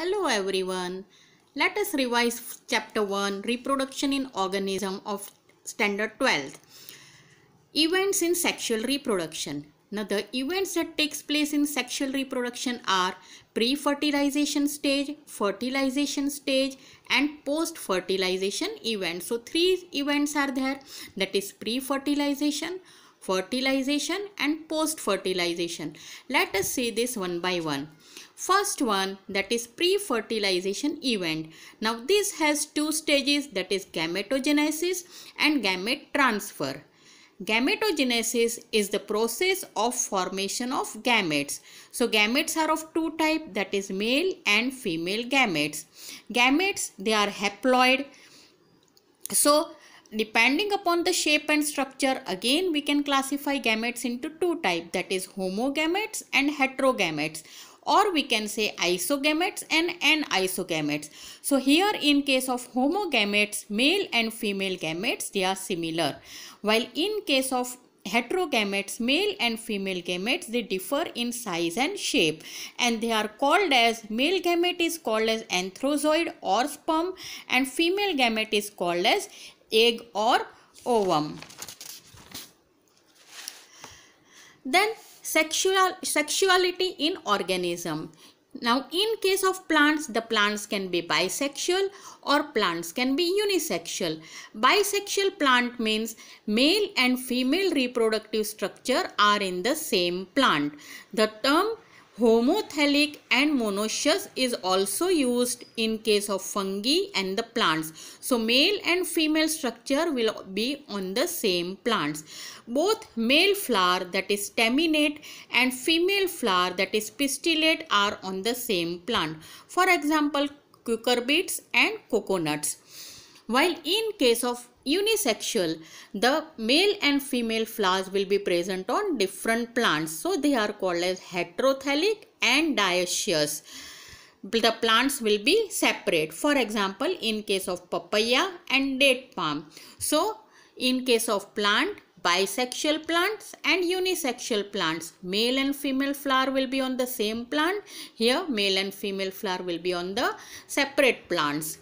Hello everyone. Let us revise chapter 1 reproduction in organism of standard 12. Events in sexual reproduction. Now the events that takes place in sexual reproduction are pre-fertilization stage, fertilization stage and post-fertilization event. So three events are there that is pre-fertilization, fertilization and post-fertilization. Let us see this one by one. First one that is pre-fertilization event. Now this has two stages that is gametogenesis and gamete transfer. Gametogenesis is the process of formation of gametes. So gametes are of two type that is male and female gametes. Gametes they are haploid. So Depending upon the shape and structure, again we can classify gametes into two types that is homogametes and heterogametes or we can say isogametes and anisogametes. So here in case of homogametes, male and female gametes, they are similar. While in case of heterogametes male and female gametes they differ in size and shape and they are called as male gamete is called as anthrozoid or sperm and female gamete is called as egg or ovum. Then sexual, sexuality in organism. Now in case of plants, the plants can be bisexual or plants can be unisexual. Bisexual plant means male and female reproductive structure are in the same plant. The term Homothalic and monoecious is also used in case of fungi and the plants. So male and female structure will be on the same plants. Both male flower that is staminate and female flower that is pistillate are on the same plant. For example, cucurbits and coconuts. While in case of unisexual, the male and female flowers will be present on different plants. So they are called as heterothallic and dioecious. The plants will be separate. For example, in case of papaya and date palm. So in case of plant, bisexual plants and unisexual plants. Male and female flower will be on the same plant. Here male and female flower will be on the separate plants.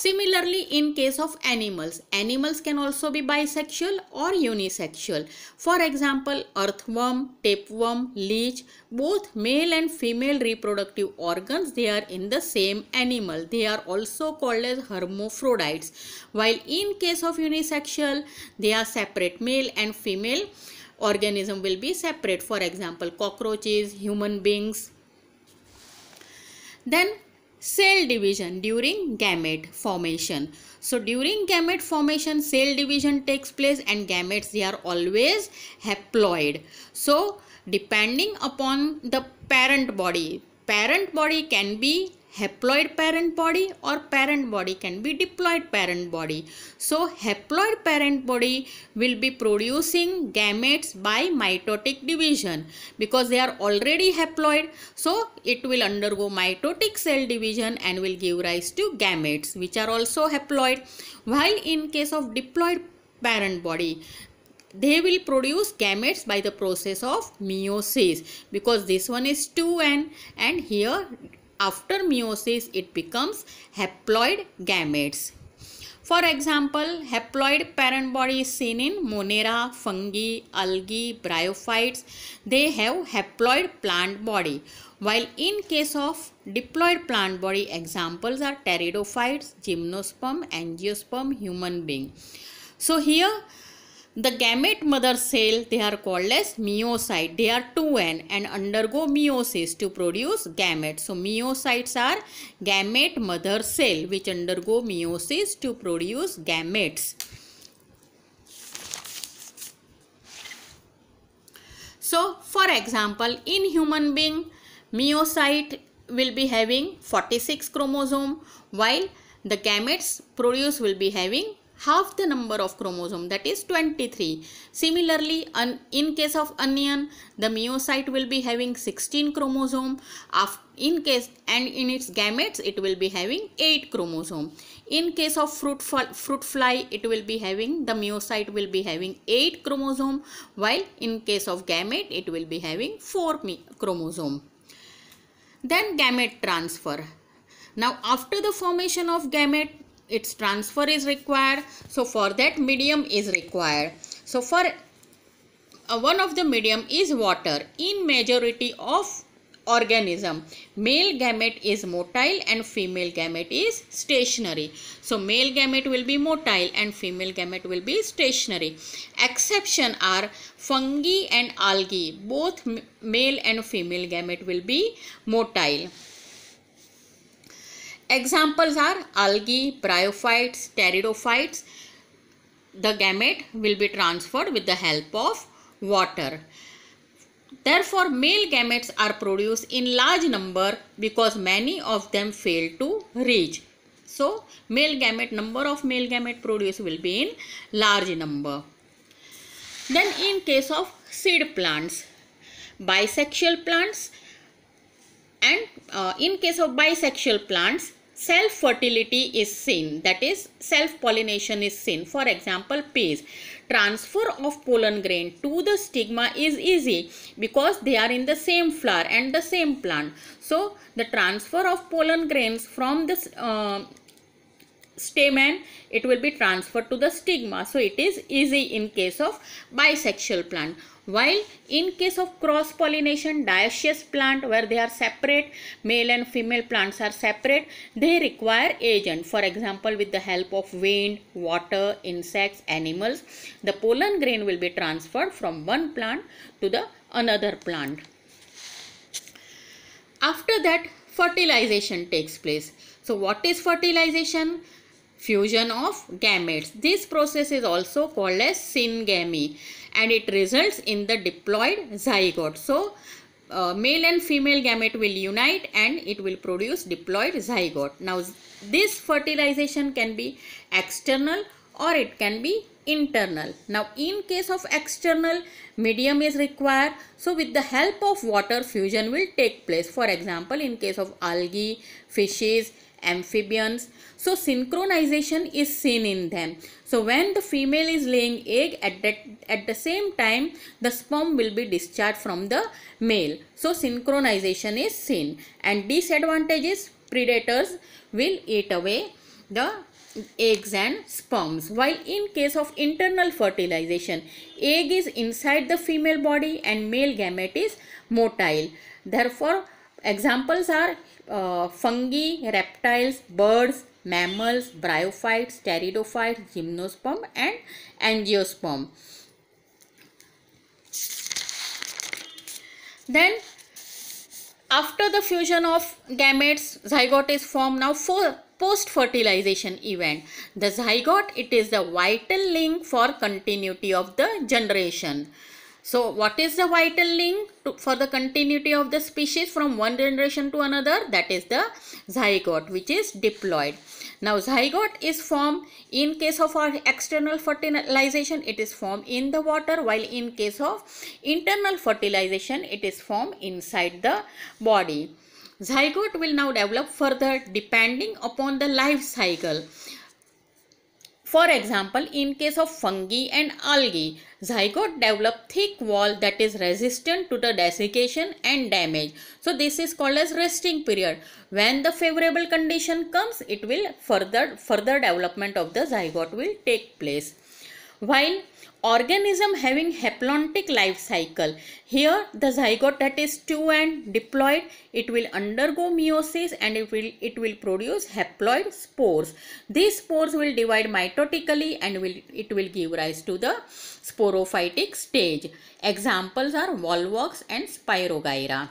Similarly, in case of animals, animals can also be bisexual or unisexual. For example, earthworm, tapeworm, leech, both male and female reproductive organs, they are in the same animal. They are also called as hermaphrodites. While in case of unisexual, they are separate male and female organism will be separate. For example, cockroaches, human beings. Then cell division during gamete formation. So during gamete formation cell division takes place and gametes they are always haploid. So depending upon the parent body, parent body can be haploid parent body or parent body can be diploid parent body. So haploid parent body will be producing gametes by mitotic division because they are already haploid. So it will undergo mitotic cell division and will give rise to gametes which are also haploid. While in case of diploid parent body, they will produce gametes by the process of meiosis because this one is 2n and here after meiosis it becomes haploid gametes. For example, haploid parent body is seen in Monera, fungi, algae, bryophytes. They have haploid plant body. While in case of diploid plant body, examples are pteridophytes, gymnosperm, angiosperm, human being. So here the gamete mother cell they are called as myocyte. They are 2N and undergo meiosis to produce gametes. So myocytes are gamete mother cell which undergo meiosis to produce gametes. So for example in human being myocyte will be having 46 chromosome while the gametes produce will be having half the number of chromosome that is 23. Similarly, in case of onion, the myocyte will be having 16 chromosome. In case and in its gametes, it will be having 8 chromosome. In case of fruit, fruit fly, it will be having, the myocyte will be having 8 chromosome. While in case of gamete, it will be having 4 chromosome. Then gamete transfer. Now after the formation of gamete, its transfer is required so for that medium is required so for uh, one of the medium is water in majority of organism male gamete is motile and female gamete is stationary so male gamete will be motile and female gamete will be stationary exception are fungi and algae both male and female gamete will be motile Examples are algae, bryophytes, pteridophytes. The gamete will be transferred with the help of water. Therefore, male gametes are produced in large number because many of them fail to reach. So, male gamete, number of male gamete produced will be in large number. Then in case of seed plants, bisexual plants and uh, in case of bisexual plants, self fertility is seen that is self pollination is seen for example peas transfer of pollen grain to the stigma is easy because they are in the same flower and the same plant so the transfer of pollen grains from this uh, stamen it will be transferred to the stigma so it is easy in case of bisexual plant while in case of cross pollination, dioecious plant where they are separate, male and female plants are separate, they require agent. For example, with the help of wind, water, insects, animals, the pollen grain will be transferred from one plant to the another plant. After that, fertilization takes place. So what is fertilization? Fusion of gametes. This process is also called as syngamy and it results in the diploid zygote. So, uh, male and female gamete will unite and it will produce diploid zygote. Now, this fertilization can be external or it can be internal. Now, in case of external, medium is required. So, with the help of water, fusion will take place. For example, in case of algae, fishes, amphibians. So synchronization is seen in them. So when the female is laying egg at that at the same time the sperm will be discharged from the male. So synchronization is seen and disadvantages predators will eat away the eggs and sperms while in case of internal fertilization egg is inside the female body and male gamete is motile therefore examples are uh, fungi, reptiles, birds, mammals, bryophytes, pteridophytes, gymnosperm and angiosperm. Then after the fusion of gametes, zygote is formed. Now for post-fertilization event, the zygote, it is the vital link for continuity of the generation. So what is the vital link to, for the continuity of the species from one generation to another? That is the zygote which is diploid. Now zygote is formed in case of our external fertilization it is formed in the water while in case of internal fertilization it is formed inside the body. Zygote will now develop further depending upon the life cycle. For example, in case of fungi and algae, zygote develop thick wall that is resistant to the desiccation and damage. So this is called as resting period. When the favorable condition comes, it will further, further development of the zygote will take place. While organism having haplontic life cycle, here the zygote that is two and diploid, it will undergo meiosis and it will, it will produce haploid spores. These spores will divide mitotically and will it will give rise to the sporophytic stage. Examples are volvox and spirogyra.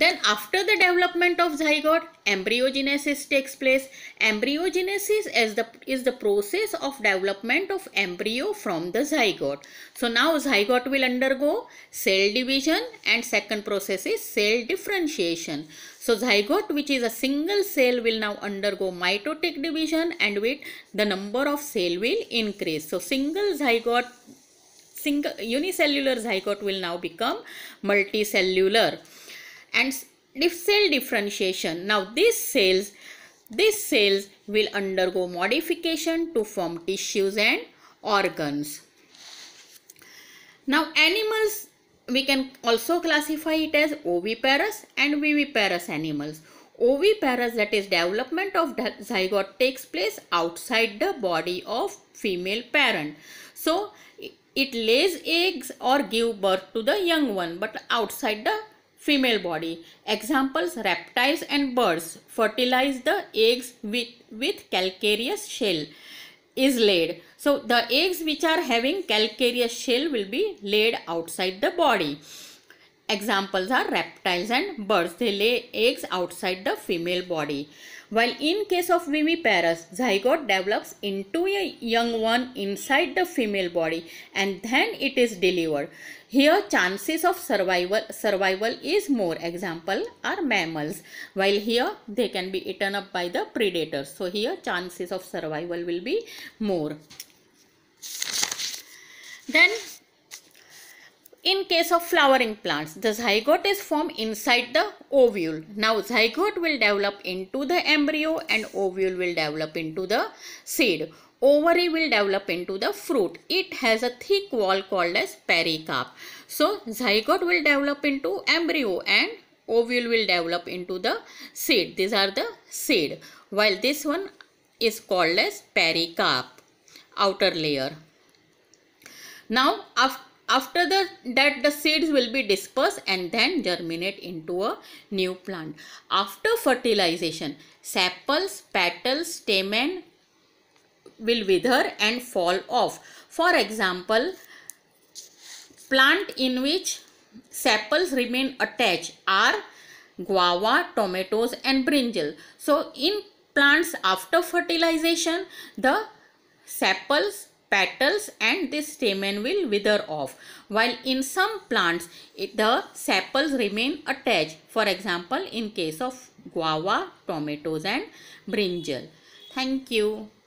Then after the development of zygote, embryogenesis takes place. Embryogenesis is the, is the process of development of embryo from the zygote. So now zygote will undergo cell division and second process is cell differentiation. So zygote which is a single cell will now undergo mitotic division and with the number of cell will increase. So single zygote single unicellular zygote will now become multicellular and cell differentiation. Now these cells, these cells will undergo modification to form tissues and organs. Now animals, we can also classify it as oviparous and viviparous animals. Oviparous that is development of zygote takes place outside the body of female parent. So it lays eggs or give birth to the young one but outside the female body. Examples reptiles and birds fertilize the eggs with, with calcareous shell is laid. So the eggs which are having calcareous shell will be laid outside the body. Examples are reptiles and birds. They lay eggs outside the female body. While in case of viviparous, zygote develops into a young one inside the female body and then it is delivered. Here chances of survival survival is more. Example are mammals. While here they can be eaten up by the predators. So here chances of survival will be more. Then in case of flowering plants, the zygote is formed inside the ovule. Now zygote will develop into the embryo and ovule will develop into the seed. Ovary will develop into the fruit. It has a thick wall called as pericarp. So zygote will develop into embryo and ovule will develop into the seed. These are the seed. While this one is called as pericarp, outer layer. Now after after the, that the seeds will be dispersed and then germinate into a new plant. After fertilization, sepals, petals, stamen will wither and fall off. For example, plant in which sepals remain attached are guava, tomatoes and brinjal. So in plants after fertilization, the sepals petals and this stamen will wither off. While in some plants, it, the sepals remain attached. For example, in case of guava, tomatoes and brinjal. Thank you.